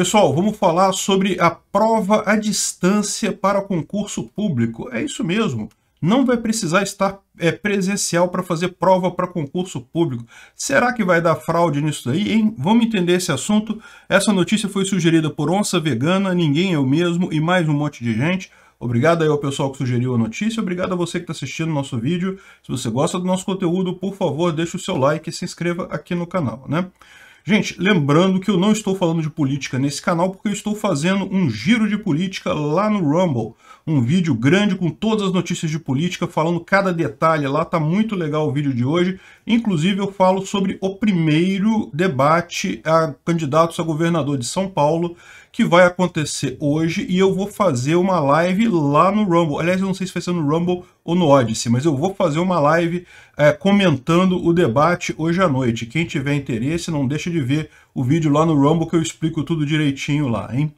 Pessoal, vamos falar sobre a prova à distância para concurso público. É isso mesmo. Não vai precisar estar é, presencial para fazer prova para concurso público. Será que vai dar fraude nisso aí? hein? Vamos entender esse assunto. Essa notícia foi sugerida por Onça Vegana, Ninguém é Eu Mesmo e mais um monte de gente. Obrigado aí ao pessoal que sugeriu a notícia, obrigado a você que está assistindo o nosso vídeo. Se você gosta do nosso conteúdo, por favor, deixe o seu like e se inscreva aqui no canal, né? Gente, lembrando que eu não estou falando de política nesse canal porque eu estou fazendo um giro de política lá no Rumble um vídeo grande com todas as notícias de política, falando cada detalhe lá, tá muito legal o vídeo de hoje. Inclusive eu falo sobre o primeiro debate a candidatos a governador de São Paulo, que vai acontecer hoje, e eu vou fazer uma live lá no Rumble. Aliás, eu não sei se vai ser no Rumble ou no Odyssey, mas eu vou fazer uma live é, comentando o debate hoje à noite. Quem tiver interesse, não deixa de ver o vídeo lá no Rumble que eu explico tudo direitinho lá, hein?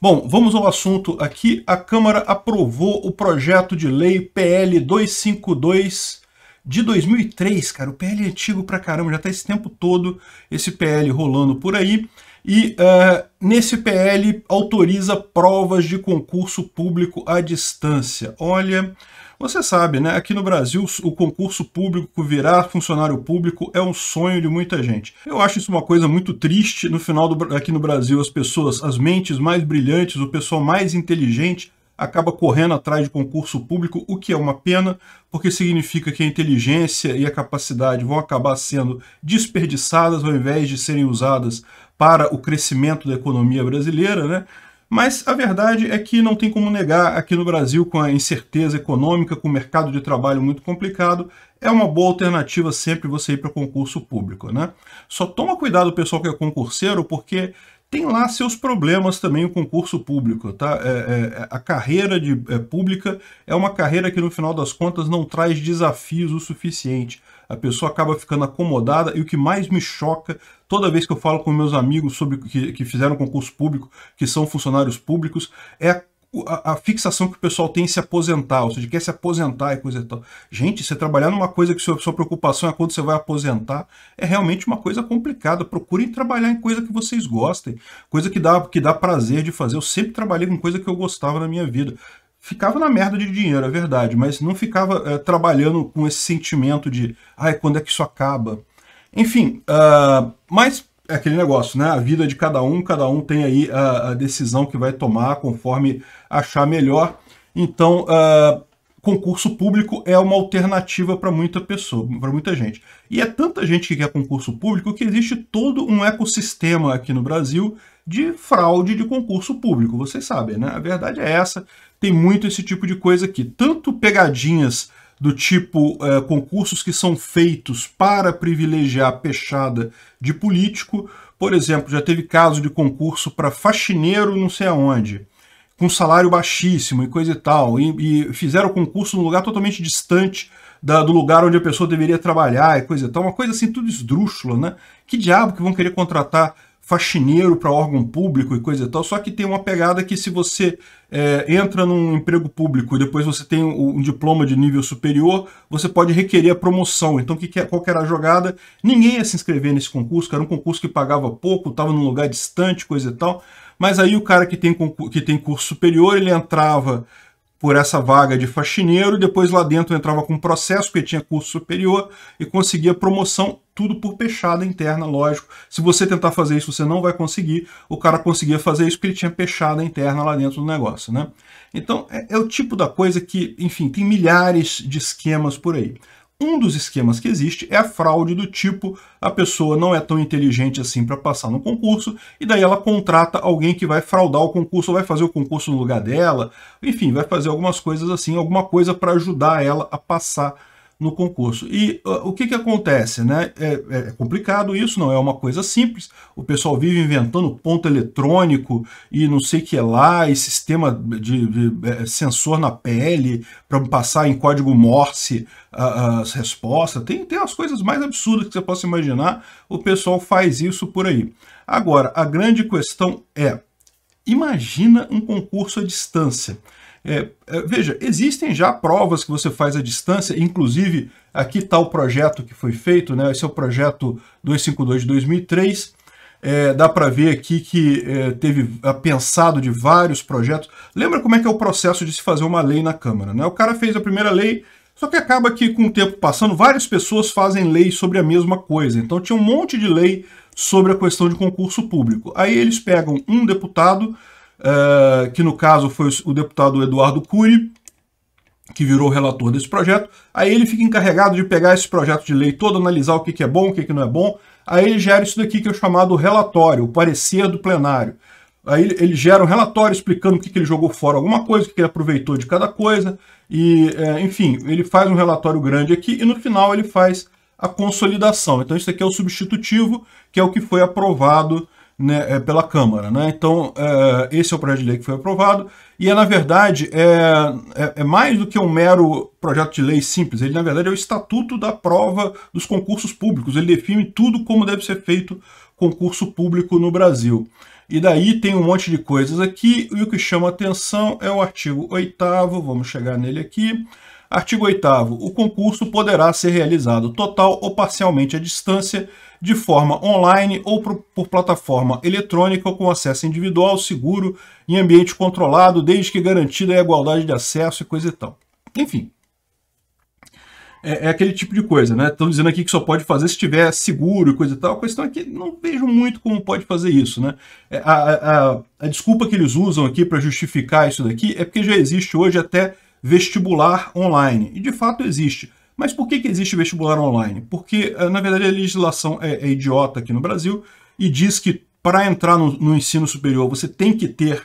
Bom, vamos ao assunto aqui. A Câmara aprovou o projeto de lei PL 252 de 2003, cara. O PL é antigo pra caramba, já tá esse tempo todo esse PL rolando por aí. E uh, nesse PL autoriza provas de concurso público à distância. Olha, você sabe, né? Aqui no Brasil, o concurso público virar funcionário público é um sonho de muita gente. Eu acho isso uma coisa muito triste. No final, do, aqui no Brasil, as pessoas, as mentes mais brilhantes, o pessoal mais inteligente acaba correndo atrás de concurso público, o que é uma pena, porque significa que a inteligência e a capacidade vão acabar sendo desperdiçadas ao invés de serem usadas para o crescimento da economia brasileira, né? Mas a verdade é que não tem como negar, aqui no Brasil, com a incerteza econômica, com o mercado de trabalho muito complicado, é uma boa alternativa sempre você ir para concurso público, né? Só toma cuidado, pessoal, que é concurseiro, porque tem lá seus problemas também o concurso público, tá? É, é, é a carreira de, é, pública é uma carreira que, no final das contas, não traz desafios o suficiente a pessoa acaba ficando acomodada e o que mais me choca toda vez que eu falo com meus amigos sobre que, que fizeram concurso público, que são funcionários públicos, é a a, fixação que o pessoal tem em se aposentar, ou seja, quer se aposentar e coisa e tal. Gente, você trabalhar numa coisa que sua, sua preocupação é quando você vai aposentar, é realmente uma coisa complicada. Procurem trabalhar em coisa que vocês gostem, coisa que dá, que dá prazer de fazer. Eu sempre trabalhei com coisa que eu gostava na minha vida ficava na merda de dinheiro, é verdade, mas não ficava é, trabalhando com esse sentimento de ai, quando é que isso acaba? Enfim, uh, mas é aquele negócio, né? A vida de cada um, cada um tem aí a, a decisão que vai tomar conforme achar melhor. Então, uh, concurso público é uma alternativa para muita pessoa, para muita gente. E é tanta gente que quer concurso público que existe todo um ecossistema aqui no Brasil de fraude de concurso público. Vocês sabem, né? A verdade é essa tem muito esse tipo de coisa aqui. Tanto pegadinhas do tipo é, concursos que são feitos para privilegiar a pechada de político. Por exemplo, já teve caso de concurso para faxineiro não sei aonde, com salário baixíssimo e coisa e tal, e, e fizeram o concurso num lugar totalmente distante da, do lugar onde a pessoa deveria trabalhar e coisa e tal, uma coisa assim tudo esdrúxula, né? Que diabo que vão querer contratar faxineiro para órgão público e coisa e tal, só que tem uma pegada que se você é, entra num emprego público e depois você tem um, um, diploma de nível superior, você pode requerer a promoção. Então, que, que, é, qual que era a jogada? Ninguém ia se inscrever nesse concurso, que era um concurso que pagava pouco, estava num lugar distante, coisa e tal. Mas aí o cara que tem, que tem curso superior, ele entrava por essa vaga de faxineiro, depois lá dentro entrava com processo, porque tinha curso superior, e conseguia promoção tudo por peixada interna, lógico. Se você tentar fazer isso, você não vai conseguir. O cara conseguia fazer isso porque ele tinha peixada interna lá dentro do negócio, né? Então, é, é o tipo da coisa que, enfim, tem milhares de esquemas por aí. Um dos esquemas que existe é a fraude do tipo a pessoa não é tão inteligente assim para passar no concurso e daí ela contrata alguém que vai fraudar o concurso, ou vai fazer o concurso no lugar dela, enfim, vai fazer algumas coisas assim, alguma coisa para ajudar ela a passar no concurso. E uh, o que, que acontece? Né? É, é, é, complicado isso, não é uma coisa simples. O pessoal vive inventando ponto eletrônico e não sei o que lá, e sistema de, de, de é, sensor na pele para passar em código Morse as respostas. Tem, tem as coisas mais absurdas que você possa imaginar. O pessoal faz isso por aí. Agora, a grande questão é, imagina um concurso à distância. É, é, veja, existem já provas que você faz à distância, inclusive aqui está o projeto que foi feito, né? esse é o projeto 252 de 2003. É, dá para ver aqui que é, teve é, pensado de vários projetos. Lembra como é que é o processo de se fazer uma lei na Câmara? Né? O cara fez a primeira lei, só que acaba que com o tempo passando, várias pessoas fazem lei sobre a mesma coisa. Então tinha um monte de lei sobre a questão de concurso público. Aí eles pegam um deputado uh, que no caso foi o deputado Eduardo Cury, que virou relator desse projeto. Aí ele fica encarregado de pegar esse projeto de lei todo, analisar o que, que é bom, o que, que não é bom. Aí ele gera isso daqui que é o chamado relatório, o parecer do plenário. Aí ele gera um relatório explicando o que, que ele jogou fora alguma coisa, o que, ele aproveitou de cada coisa. E, é, enfim, ele faz um relatório grande aqui e no final ele faz a consolidação. Então isso aqui é o substitutivo, que é o que foi aprovado né, é, pela Câmara. Né? Então, é, esse é o projeto de lei que foi aprovado, e é, na verdade, é, é, é, mais do que um mero projeto de lei simples, ele, na verdade, é o estatuto da prova dos concursos públicos, ele define tudo como deve ser feito concurso público no Brasil. E daí tem um monte de coisas aqui, e o que chama atenção é o artigo 8 vamos chegar nele aqui, Artigo 8 O concurso poderá ser realizado total ou parcialmente à distância, de forma online ou por, plataforma eletrônica com acesso individual, seguro, em ambiente controlado, desde que garantida a igualdade de acesso e coisa e tal. Enfim, é, é aquele tipo de coisa, né? Estão dizendo aqui que só pode fazer se estiver seguro e coisa e tal. A questão é que não vejo muito como pode fazer isso, né? É, a, a, a desculpa que eles usam aqui para justificar isso daqui é porque já existe hoje até vestibular online. E de fato existe. Mas por que, que existe vestibular online? Porque, eh, na verdade, a legislação é, é idiota aqui no Brasil e diz que para entrar no, no, ensino superior você tem que ter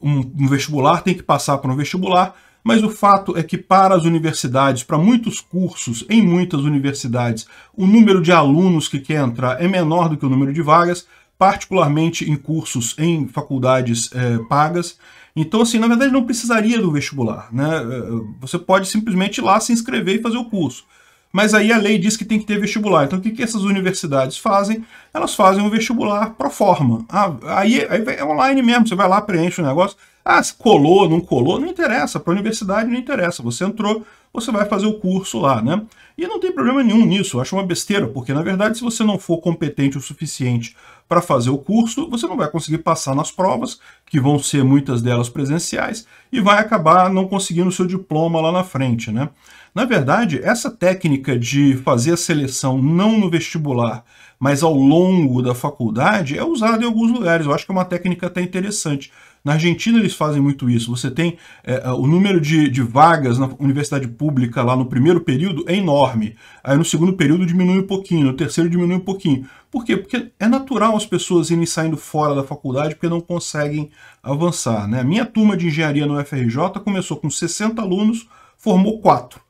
um, um vestibular, tem que passar por um vestibular, mas o fato é que para as universidades, para muitos cursos, em muitas universidades, o número de alunos que quer entrar é menor do que o número de vagas, particularmente em cursos em faculdades é, pagas. Então, assim, na verdade não precisaria do vestibular, né? Eh, eh, você pode simplesmente ir lá se inscrever e fazer o curso. Mas aí a lei diz que tem que ter vestibular. Então, o que, que essas universidades fazem? Elas fazem um vestibular pro forma. Ah, aí, aí é online mesmo, você vai lá, preenche o negócio. Ah, colou, não colou, não interessa. Para a universidade não interessa. Você entrou, você vai fazer o curso lá, né? E não tem problema nenhum nisso. Eu acho uma besteira, porque na verdade, se você não for competente o suficiente para fazer o curso, você não vai conseguir passar nas provas, que vão ser muitas delas presenciais, e vai acabar não conseguindo o seu diploma lá na frente, né? Na verdade, essa técnica de fazer a seleção não no vestibular, mas ao longo da faculdade, é usada em alguns lugares. Eu acho que é uma técnica até interessante na Argentina eles fazem muito isso. Você tem é, é, o número de, de, vagas na universidade pública lá no primeiro período é enorme. Aí no segundo período diminui um pouquinho, no terceiro diminui um pouquinho. Por quê? Porque é natural as pessoas irem saindo fora da faculdade porque não conseguem avançar. Né? A minha turma de engenharia no FRJ começou com 60 alunos, formou 4.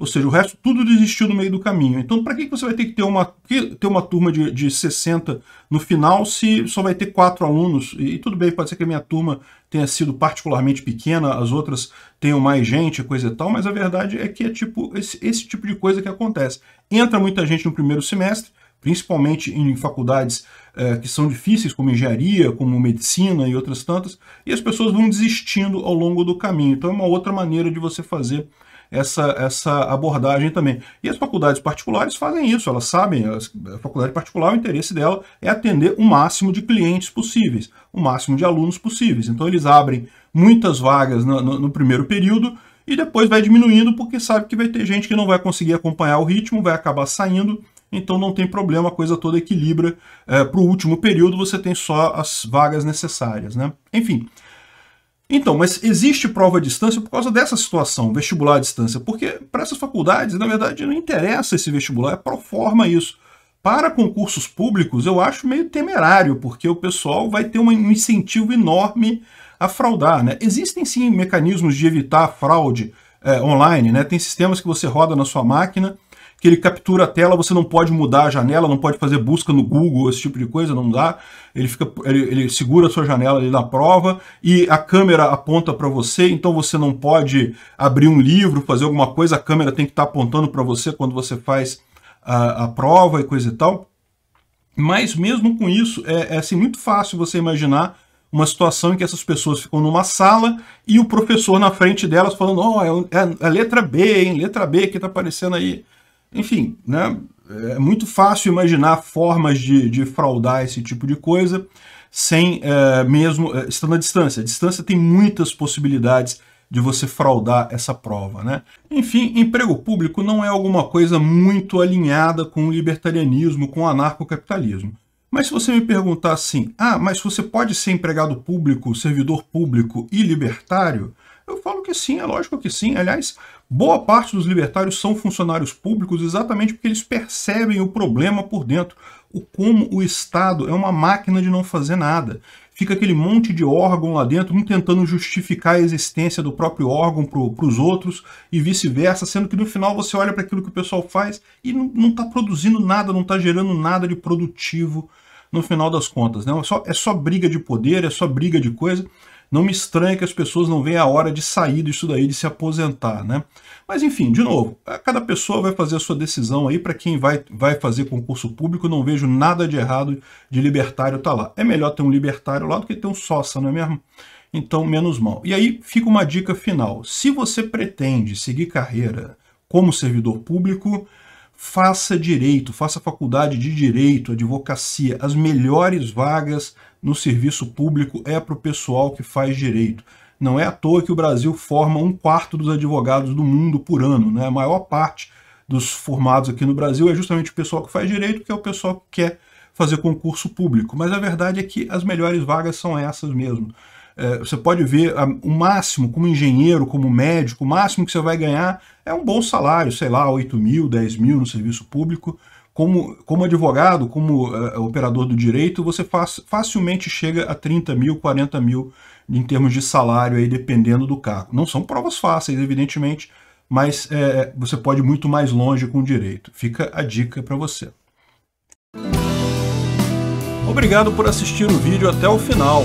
Ou seja, o resto tudo desistiu no meio do caminho. Então, para que você vai ter que ter uma, ter uma turma de, de 60 no final se só vai ter quatro alunos? E tudo bem, pode ser que a minha turma tenha sido particularmente pequena, as outras tenham mais gente, coisa e tal, mas a verdade é que é tipo esse, esse tipo de coisa que acontece. Entra muita gente no primeiro semestre, principalmente em faculdades é, que são difíceis, como engenharia, como medicina e outras tantas, e as pessoas vão desistindo ao longo do caminho. Então é uma outra maneira de você fazer essa, essa abordagem também. E as faculdades particulares fazem isso, elas sabem, elas, a faculdade particular, o interesse dela é atender o máximo de clientes possíveis, o máximo de alunos possíveis. Então eles abrem muitas vagas no, no, no primeiro período, e depois vai diminuindo porque sabe que vai ter gente que não vai conseguir acompanhar o ritmo, vai acabar saindo, então não tem problema, a coisa toda equilibra. É, eh, Para o último período você tem só as vagas necessárias. Né? Enfim, então, mas existe prova à distância por causa dessa situação, vestibular à distância, porque para essas faculdades, na verdade, não interessa esse vestibular, é pro forma isso. Para concursos públicos, eu acho meio temerário, porque o pessoal vai ter um incentivo enorme a fraudar. Né? Existem sim mecanismos de evitar fraude é, online, né? tem sistemas que você roda na sua máquina que ele captura a tela, você não pode mudar a janela, não pode fazer busca no Google, esse tipo de coisa, não dá. Ele, fica, ele, ele segura a sua janela ali na prova e a câmera aponta para você, então você não pode abrir um livro, fazer alguma coisa, a câmera tem que estar tá apontando para você quando você faz a, a prova e coisa e tal. Mas mesmo com isso, é, é assim, muito fácil você imaginar uma situação em que essas pessoas ficam numa sala e o professor na frente delas falando, ó, oh, é, é, letra B, hein, letra B que tá aparecendo aí. Enfim, né? É muito fácil imaginar formas de, de fraudar esse tipo de coisa sem é, mesmo é, estando à distância. A distância tem muitas possibilidades de você fraudar essa prova, né? Enfim, emprego público não é alguma coisa muito alinhada com o libertarianismo, com o anarcocapitalismo. Mas se você me perguntar assim, ah, mas você pode ser empregado público, servidor público e libertário? Eu falo que sim, é lógico que sim. Aliás, boa parte dos libertários são funcionários públicos exatamente porque eles percebem o problema por dentro. O como o Estado é uma máquina de não fazer nada. Fica aquele monte de órgão lá dentro, um tentando justificar a existência do próprio órgão para os outros e vice-versa, sendo que no final você olha para aquilo que o pessoal faz e não está produzindo nada, não está gerando nada de produtivo no final das contas. Né? É, só, é só briga de poder, é só briga de coisa. Não me estranha que as pessoas não veem a hora de sair disso daí, de se aposentar, né? Mas enfim, de novo, cada pessoa vai fazer a sua decisão aí, para quem vai, vai fazer concurso público, não vejo nada de errado de libertário estar tá lá. É melhor ter um libertário lá do que ter um sócio, não é mesmo? Então, menos mal. E aí fica uma dica final. Se você pretende seguir carreira como servidor público, faça direito, faça faculdade de direito, advocacia. As melhores vagas no serviço público é para o pessoal que faz direito. Não é à toa que o Brasil forma um quarto dos advogados do mundo por ano. Né? A maior parte dos formados aqui no Brasil é justamente o pessoal que faz direito, que é o pessoal que quer fazer concurso público. Mas a verdade é que as melhores vagas são essas mesmo. É, você pode ver ah, o máximo como engenheiro, como médico, o máximo que você vai ganhar é um bom salário, sei lá, 8 mil, 10 mil no serviço público. Como, como advogado, como uh, operador do direito, você facilmente chega a 30 mil, 40 mil em termos de salário, aí, dependendo do cargo. Não são provas fáceis, evidentemente, mas é, você pode ir muito mais longe com o direito. Fica a dica para você. Obrigado por assistir o vídeo até o final.